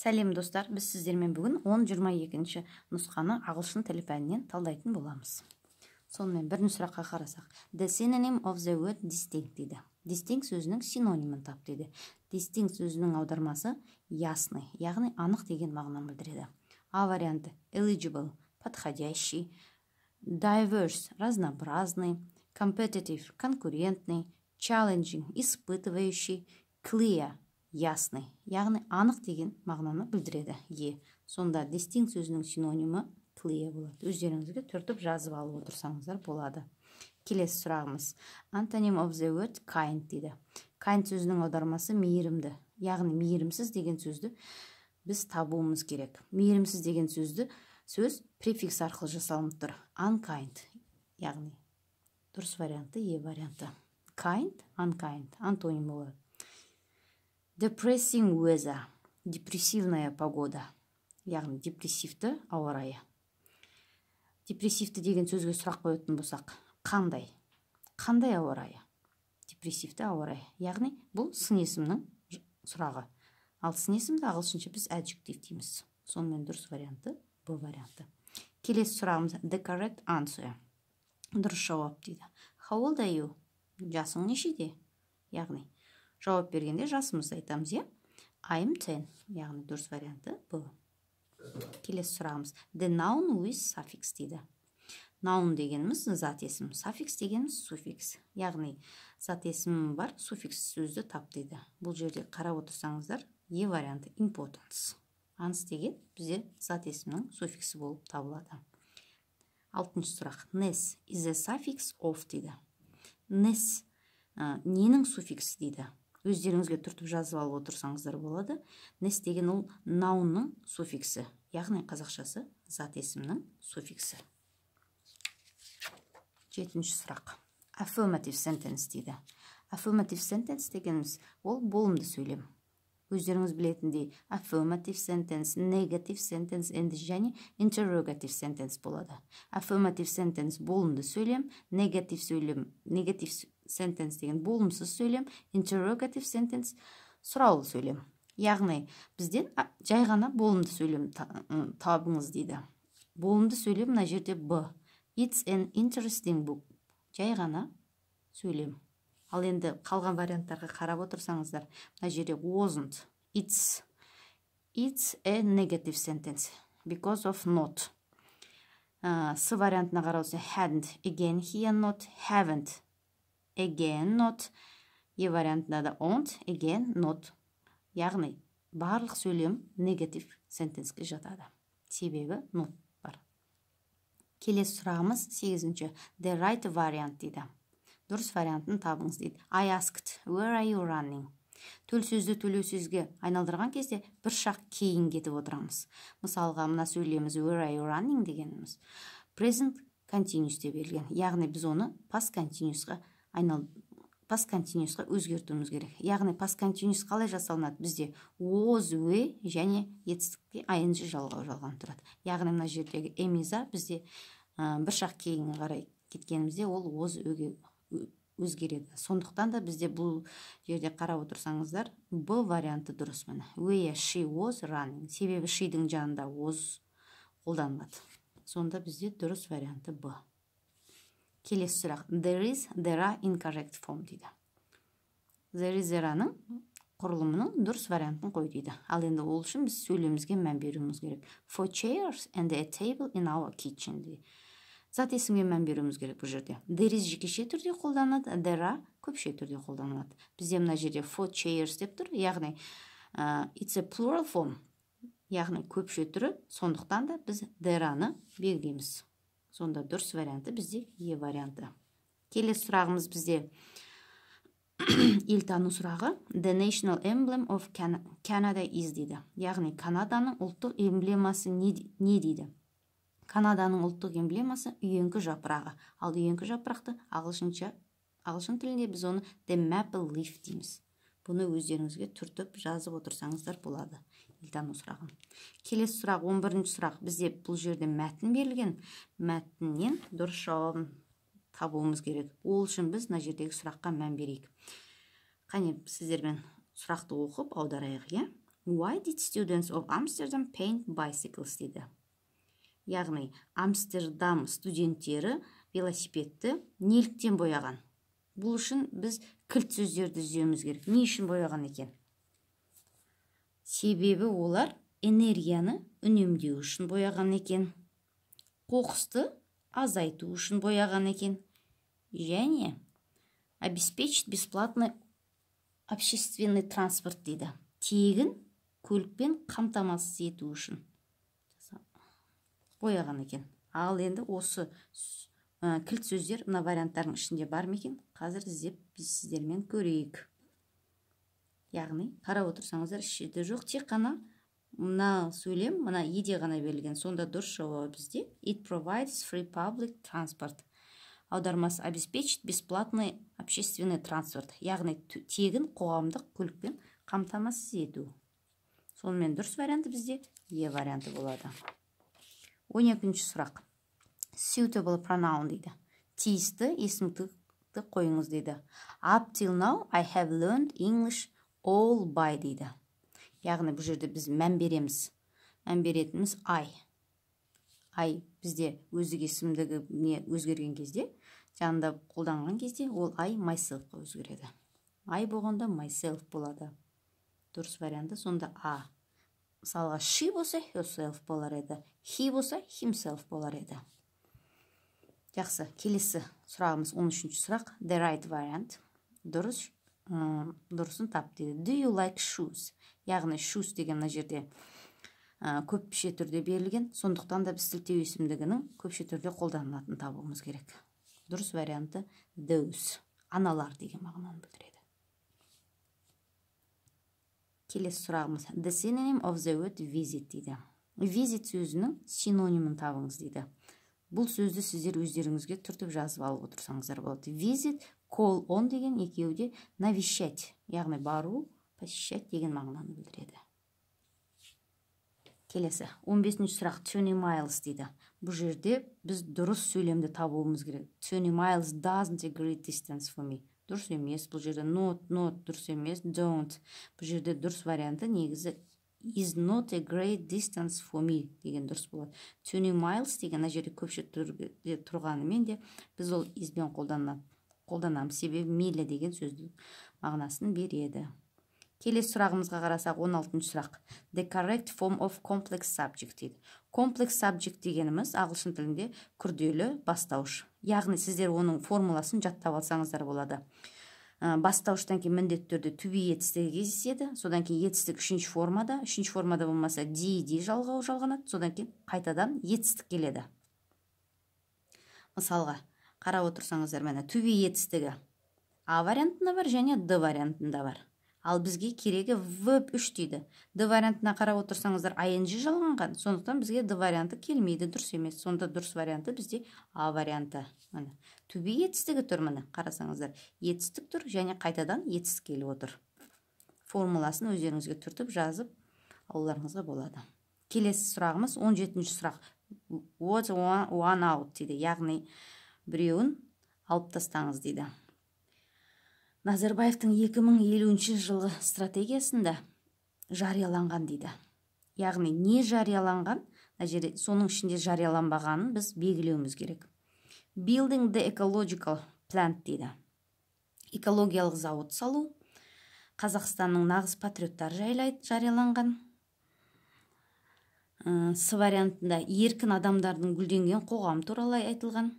сәлем достар біз сіздермен бүгін 10-22 нұсқаны ағылшын тілі пәнінен талдайтын боламыз сонымен бірінші сұраққа қарасақ the synonym of the word distinct дейді distinct сөзінің синонимін тап дейді distinct сөзінің аудармасы ясный яғни анық деген мағынаны білдіреді а варианты eligible подходящий diverse разнообразный competitive конкурентный challenging испытывающий clear ясный яғни анық деген мағынаны білдіреді е сонда дистинг сөзінің синонимі тлые болады өздеріңізге түртіп жазып алып отырсаңыздар болады келесі сұрағымыз антоним of the word kind дейді kind сөзінің аудармасы мейірімді яғни мейірімсіз деген сөзді біз табуымыз керек мейірімсіз деген сөзді сөз префикс арқылы жасалынып тұр unkind яғни дұрыс варианты е варианты kind unkind антоним болады depressing weather депрессивная погода яғни депрессивті ауа райы депрессивті деген сөзге сұрақ қоятын болсақ қандай қандай ауа райы депрессивті ауа райы яғни бұл сын есімнің сұрағы ал сын есімді ағылшынша біз adjective дейміз сонымен дұрыс варианты б варианты келесі сұрағымыз the correct answer дұрыс жауап дейді how old are you жасың нешеде яғни жауап бергенде жасымызды айтамыз иә айм тен яғни дұрыс варианты бұл келесі сұрағымыз the noun with suffix дейді Noun дегеніміз зат есім suffix дегеніміз суффикс яғни зат есім бар суффикс сөзді тап дейді бұл жерде қарап отырсаңыздар е e варианты importance анс деген бізде зат есімнің суффиксі болып табылады алтыншы сұрақ nes is a suffix of дейді nes ә, ненің суффиксі дейді өздеріңізге түртіп жазып алып отырсаңыздар болады нес деген ол наунның суффиксі яғни қазақшасы зат есімнің суффиксі жетінші сұрақ affirmative sentence дейді affirmative sentence дегеніміз ол болымды сөйлем өздеріңіз білетіндей affirmative sentence negative sentence енді және interrogative sentence болады affirmative sentence болымды сөйлем негатив сөйлем негатив sentence деген болымсыз сөйлем interrogative sentence сұраулы сөйлем яғни бізден жай ғана болымды сөйлем табыңыз дейді болымды сөйлем мына жерде б it's an interesting book жай ғана сөйлем ал енді қалған варианттарға қарап отырсаңыздар мына жерде wasn't it's it's a negative sentence because of not э, с вариантына қарап hadn't again here not haven't again not е вариантында да ont again not яғни барлық сөйлем негатив сентенске жатады себебі not бар келесі сұрағымыз сегізінші the right variant дейді дұрыс вариантын табыңыз дейді i asked where are you running төл сөзді төлеу сөзге айналдырған кезде бір шақ кейін кетіп отырамыз мысалға мына сөйлеміз where are you running дегеніміз present continuous деп берілген яғни біз оны past continuousқа айнал пас континьюсқа өзгертуіміз керек яғни пас континьюс қалай жасалынады бізде was way және етістікке ing жалғау жалған тұрады яғни мына жердегі эмиза бізде бір шақ кейін қарай кеткенімізде ол was өге өзгереді сондықтан да бізде бұл жерде қарап отырсаңыздар б варианты дұрыс міне we she was running себебі шидің жанында was қолданылады сонда бізде дұрыс варианты б келесі сұрақ there is there are incorrect form дейді there is there құрылымының дұрыс вариантын қой дейді ал енді ол үшін біз сөйлемімізге мән беруіміз керек for chairs and a table in our kitchen дейді зат есімге мән беруіміз керек бұл жерде there is жекеше түрде қолданылады there are көпше түрде қолданылады бізде мына жерде for chairs деп тұр яғни it's a plural form яғни көпше түрі сондықтан да біз there белгілейміз сонда дұрыс варианты бізде е варианты келесі сұрағымыз бізде елтану сұрағы the national emblem of canada is дейді яғни канаданың ұлттық эмблемасы не, дейді канаданың ұлттық эмблемасы үйеңкі жапырағы ал үйеңкі жапырақты ағылшынша ағылшын тілінде біз оны the maple leaf дейміз бұны өздеріңізге түртіп жазып отырсаңыздар болады ділдану сұрағын келесі сұрақ 11 бірінші сұрақ бізде бұл жерде мәтін берілген мәтіннен дұрыс жауабын табуымыз керек ол үшін біз мына жердегі сұраққа мән берейік қане сіздермен сұрақты оқып аударайық иә why did students of amsterdam paint bicycles дейді яғни амстердам студенттері велосипедті неліктен бояған бұл үшін біз кілт сөздерді іздеуіміз керек не үшін бояған екен себебі олар энергияны үнемдеу үшін бояған екен қоқысты азайту үшін бояған екен және обеспечить бесплатный общественный транспорт дейді тегін көлікпен қамтамасыз ету үшін бояған екен ал енді осы ә, кілт сөздер мына варианттардың ішінде бар ма екен қазір іздеп біз сіздермен көрейік яғни қарап отырсаңыздар еш жерде жоқ тек қана мына сөйлем мына еде ғана берілген сонда дұрыс жауабы бізде it provides free public transport аудармасы обеспечит бесплатный общественный транспорт яғни тегін қоғамдық көлікпен қамтамасыз ету сонымен дұрыс варианты бізде е варианты болады он екінші сұрақ suitable pronoun дейді тиісті есімдікті қойыңыз дейді up till now I have learned English all by дейді яғни бұл жерде біз мән береміз мән беретініміз ай ай бізде өздік есімдігіне өзгерген кезде жанында қолданған кезде ол ай myself-қа өзгереді ай болғанда myself болады дұрыс варианты сонда а мысалға she болса herself болар еді he болса himself болар еді жақсы келесі сұрағымыз 13 үшінші сұрақ the right variant дұрыс дұрысын тап дейді do you like shoes яғни shoes деген мына жерде ә, көпше түрде берілген сондықтан да біз сілтеу есімдігінің көпше түрде қолданылатынын табуымыз керек дұрыс варианты those аналар деген мағынаны білдіреді келесі сұрағымыз the synonym of the word visit дейді visit сөзінің синонимін табыңыз дейді бұл сөзді сіздер өздеріңізге түртіп жазып алып отырсаңыздар болады визит Call он деген екеуі де навещать яғни бару посещать деген мағынаны білдіреді келесі 15 бесінші сұрақ Tony Miles дейді бұл жерде біз дұрыс сөйлемді табуымыз керек Tony Miles doesn't agree distance for me дұрыс емес бұл жерде not not дұрыс емес don't бұл жерде дұрыс варианты негізі is not a great distance for me деген дұрыс болады Tony Miles деген мына жерде көпшілік тұрғанымен де біз ол избен қолданылады қолданамыз себебі мейлі деген сөздің мағынасын береді келесі сұрағымызға қарасақ 16 алтыншы сұрақ the correct form of complex subject дейді комплекс subject дегеніміз ағылшын тілінде күрделі бастауыш яғни сіздер оның формуласын жаттап алсаңыздар болады ә, бастауыштан кейін міндетті түрде түбі етістігі кездеседі содан кейін етістік үшінші формада үшінші формада болмаса ди жалғау жалғанады содан кейін қайтадан етістік келеді мысалға қарап отырсаңыздар міне түбі етістігі а вариантында бар және д вариантында бар ал бізге керегі в үш дейді д вариантына қарап отырсаңыздар ing жалғанған сондықтан бізге д варианты келмейді дұрыс емес сонда дұрыс варианты бізде а варианты міне түбі етістігі тұр міне қарасаңыздар етістік тұр және қайтадан етістік келіп отыр формуласын өздеріңізге түртіп жазып алуларыңызға болады келесі сұрағымыз 17 жетінші сұрақ what's one out дейді яғни біреуін алып тастаңыз дейді назарбаевтың 2050 жылғы стратегиясында жарияланған дейді яғни не жарияланған жерде соның ішінде жарияланбағанын біз белгілеуіміз керек building the ecological plant дейді экологиялық зауыт салу қазақстанның нағыз патриоттары жайлы жарияланған с вариантында еркін адамдардың гүлденген қоғам туралы айтылған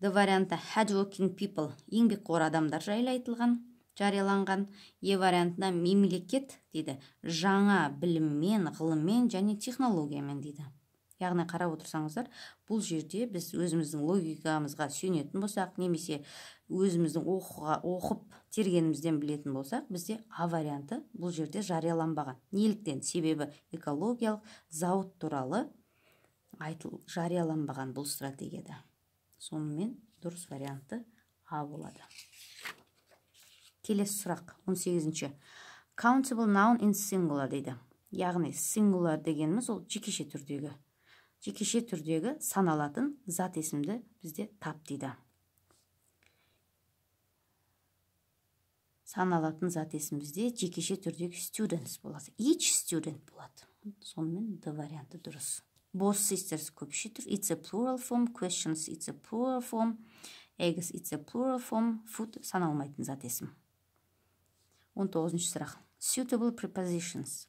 д варианты had working people еңбекқор адамдар жайлы айтылған жарияланған е e вариантында мемлекет дейді жаңа біліммен ғылыммен және технологиямен дейді яғни қарап отырсаңыздар бұл жерде біз өзіміздің логикамызға сүйенетін болсақ немесе өзіміздің оқыға, оқып тергенімізден білетін болсақ бізде а варианты бұл жерде жарияланбаған неліктен себебі экологиялық зауыт туралы айтыл жарияланбаған бұл стратегияда сонымен дұрыс варианты а болады келесі сұрақ 18 ші countable noun in singular дейді яғни singular дегеніміз ол жекеше түрдегі жекеше түрдегі саналатын зат есімді бізде тап дейді саналатын зат есімізде жекеше түрдегі students болады each student болады сонымен д варианты дұрыс both sisters көпшетір it's a plural form questions it's a plural form eggs it's a plural form food саналмайтын зат есім 19 сұрақ suitable prepositions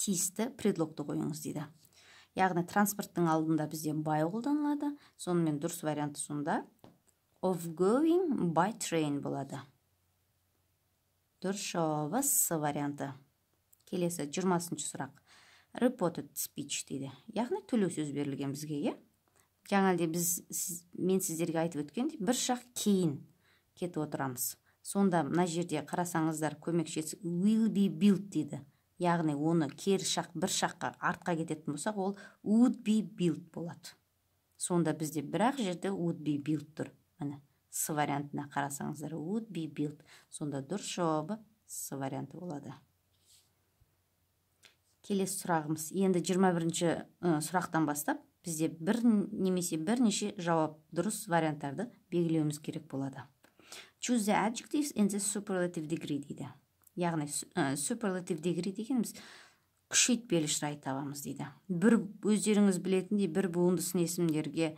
тиісті предлогты қойыңыз дейді яғни транспорттың алдында бізде бай қолданылады сонымен дұрыс варианты сонда of going by train болады дұрыс жауабы с варианты келесі жиырмасыншы сұрақ reported speech дейді яғни төлеу сөз берілген бізге иә жаңа біз мен сіздерге айтып өткенде, бір шақ кейін кетіп отырамыз сонда мына жерде қарасаңыздар көмекшесі will be built дейді яғни оны кер шақ бір шаққа артқа кететін болсақ ол would be built болады сонда бізде бірақ жерде would be built тұр міне с вариантына қарасаңыздар would be built сонда дұр жауабы с варианты болады келесі сұрағымыз енді 21 бірінші сұрақтан бастап бізде бір немесе бірнеше жауап дұрыс варианттарды белгілеуіміз керек болады choose the adjectives in the superlative degree дейді яғни ә, superlative degree дегеніміз күшейтпелі шырай табамыз дейді бір өздеріңіз білетіндей бір буындысын есімдерге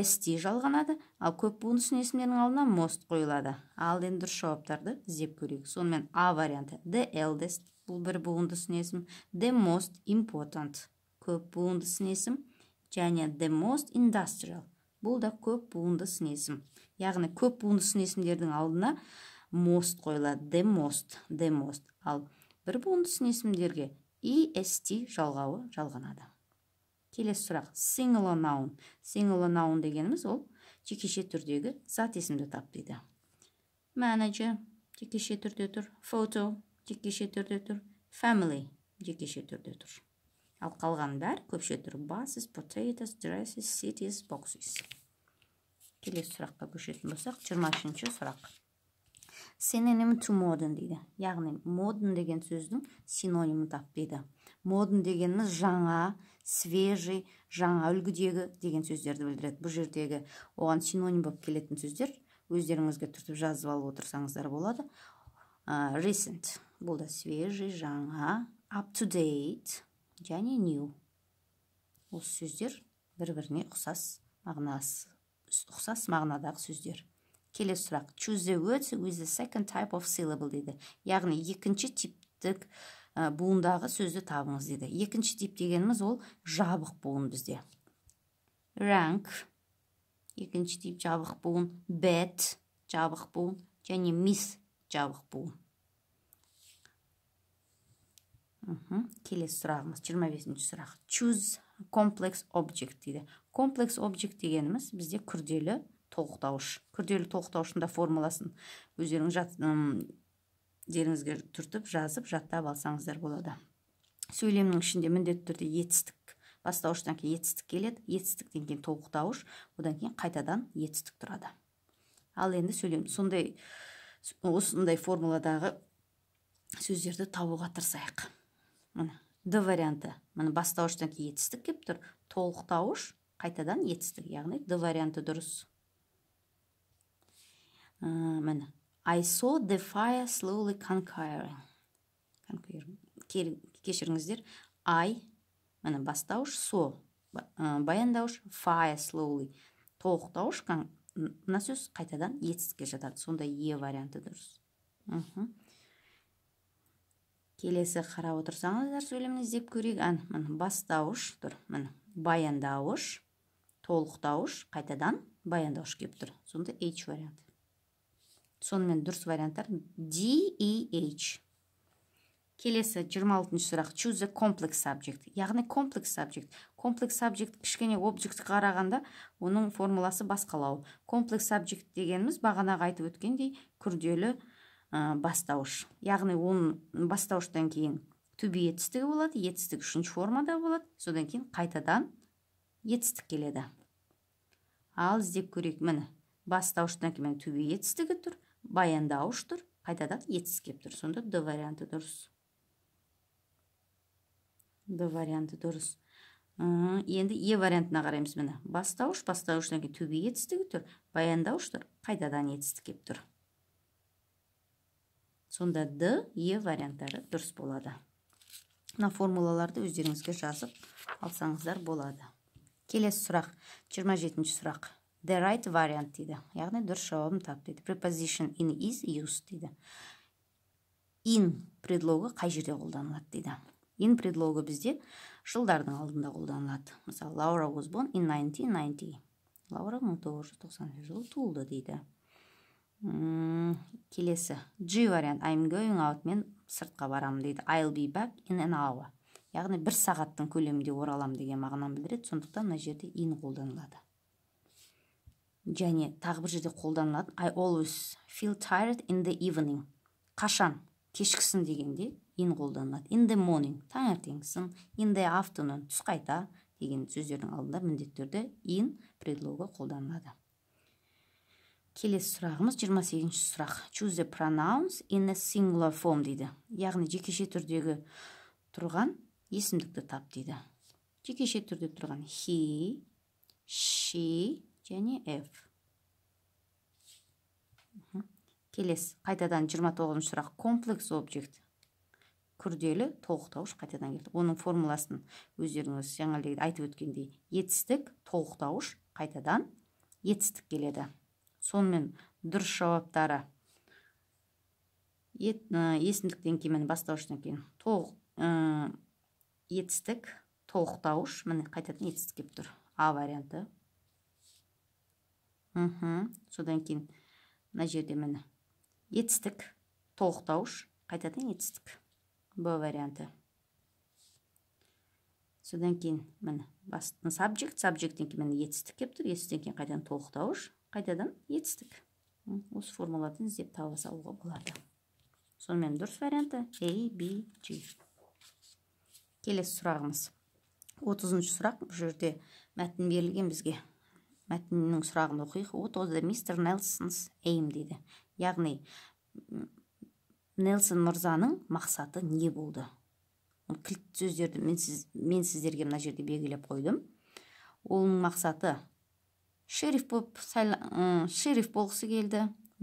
st жалғанады ал көп буындысын есімдердің алдына мост қойылады ал енді дұрыс жауаптарды іздеп көрейік сонымен а варианты the eldest бұл бір сын есім the most important көп буынды сын есім және the most industrial бұл да көп буынды сын есім яғни көп буынды сын есімдердің алдына most қойылады the most the most ал бір буынды сын есімдерге est жалғауы жалғанады келесі сұрақ Single noun Single noun дегеніміз ол жекеше түрдегі зат есімді тап дейді manager жекеше түрде тұр photo жекеше түрде тұр family жекеше түрде тұр ал қалған бәрі көпше түр buses potatoes dresses cities boxes келесі сұраққа көшетін болсақ жиырма үшінші сұрақ синоним to modern дейді яғни modern деген сөздің синонимін тап дейді modern дегеніміз жаңа свежий жаңа үлгідегі деген сөздерді білдіреді бұл жердегі оған синоним болып келетін сөздер өздеріңізге түртіп жазып алып отырсаңыздар болады recent бұл да свежий жаңа up to date және new осы сөздер бір біріне ұқсас мағынасы ұқсас мағынадағы сөздер келесі сұрақ choose the words with the second type of syllable дейді яғни екінші типтік ә, буындағы сөзді табыңыз дейді екінші тип дегеніміз ол жабық буын бізде rank екінші тип жабық буын bet жабық буын және miss жабық буын келесі сұрағымыз 25 сұрақ choose complex object дейді Complex object дегеніміз бізде күрделі толықтауыш күрделі толықтауыштың да формуласын өздеріңіз түртіп жазып жаттап алсаңыздар болады сөйлемнің ішінде міндетті түрде етістік бастауыштан кейін етістік келеді етістіктен кейін толықтауыш одан кейін қайтадан етістік тұрады ал енді сөйлем сондай осындай формуладағы сөздерді табуға тырысайық міне д варианты міне бастауыштан кейін етістік келіп тұр толықтауыш қайтадан етістік яғни д варианты дұрыс ә, міне I saw the fire slowly conquering кешіріңіздер I міне бастауыш со ә, баяндауыш fire slowly толықтауыш мына сөз қайтадан етістікке жатады сонда е e варианты дұрыс мхм келесі қарап отырсаңыздар сөйлемін іздеп көрейік ән міне бастауыш тұр міне баяндауыш толықтауыш қайтадан баяндауыш келіп тұр сонда h вариант сонымен дұрыс варианттар d e h келесі 26 сұрақ choose a complex subject яғни комплекс subject комплекс subject кішкене объектке қарағанда оның формуласы басқалау комплекс subject дегеніміз бағанағы айтып өткендей күрделі бастауыш яғни он бастауыштан кейін түбі етістігі болады етістік үшінші формада болады содан кейін қайтадан етістік келеді ал іздеп көрейік міне бастауыштан кейін түбі етістігі тұр баяндауыш тұр қайтадан етістік келіп тұр сонда д варианты дұрыс д варианты дұрыс енді е вариантына қараймыз міне бастауыш бастауыштан кейін түбі етістігі тұр баяндауыш тұр қайтадан етістік келіп тұр сонда д е варианттары дұрыс болады мына формулаларды өздеріңізге жазып алсаңыздар болады келесі сұрақ 27 жетінші сұрақ the right variant дейді яғни дұрыс жауабын тап дейді preposition in is used дейді in предлогы қай жерде қолданылады дейді in предлогы бізде жылдардың алдында қолданылады мысалы лаура was born in 1990 лаура 1990 жылы туылды дейді келесі G вариант I'm going out мен сыртқа барамын дейді I'll be back in an hour яғни бір сағаттың көлемінде оралам деген мағынаны білдіреді сондықтан мына жерде in қолданылады және тағы бір жерде қолданылады I always feel tired in the evening қашан кешкісін дегенде in қолданылады in the morning таңертеңгісін in the afternoon түс қайта деген сөздердің алдында міндетті түрде in предлогы қолданылады келесі сұрағымыз 28 сұрақ choose the pronouns in a singular form дейді яғни жекеше түрдегі тұрған есімдікті тап дейді жекеше түрде тұрған he she және f келесі қайтадан 29 сұрақ комплекс объект күрделі толықтауыш қайтадан келді оның формуласын өздеріңіз жаңа айтып өткендей етістік толықтауыш қайтадан етістік келеді сонымен дұрыс жауаптары ет, ә, есімдіктен кейін міне бастауыштан кейін тоқ ә, етістік тоқтауыш міне қайтадан етістік келіп тұр а варианты мхм содан кейін мына жерде міне етістік тоқтауыш қайтадан етістік б варианты содан кейін міне сабжект сабжекттен кейін міне етістік келіп тұр етістіктен кейін қайтадан толықтауыш қайтадан етістік осы формуладан іздеп таба салуға болады сонымен дұрыс варианты a b g келесі сұрағымыз отызыншы сұрақ бұл жерде мәтін берілген бізге мәтіннің сұрағын оқиық вот was mr мистер Нелсонс aim дейді яғни Нелсон мырзаның мақсаты не болды ол кілт сөздерді мен, сіз, мен сіздерге мына жерде белгілеп қойдым оның мақсаты шериф болып шериф болғысы келді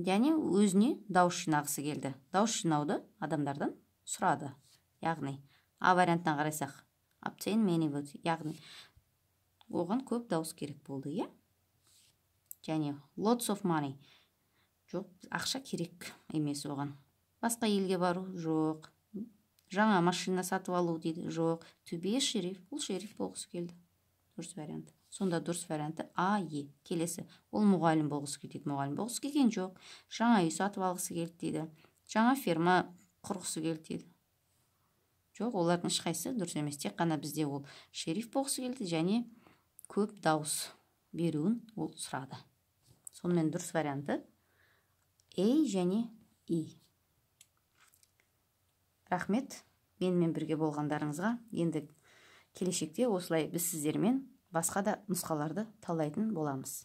және өзіне дауыс жинағысы келді дауыс жинауды адамдардан сұрады яғни а вариантына қарасақ obtain many votes яғни оған көп дауыс керек болды иә және lots of money жоқ ақша керек емес оған басқа елге бару жоқ жаңа машина сатып алу дейді жоқ Түбе шериф бұл шериф болғысы келді дұрыс вариант сонда дұрыс варианты а е келесі ол мұғалім болғысы дейді мұғалім болғысы келген жоқ жаңа үй сатып алғысы келді дейді жаңа ферма құрғысы келді дейді жоқ олардың ешқайсысы дұрыс емес тек қана бізде ол шериф болғысы келді және көп дауыс беруін ол сұрады сонымен дұрыс варианты және и e. рахмет менімен бірге болғандарыңызға енді келешекте осылай біз сіздермен басқа да нұсқаларды талдайтын боламыз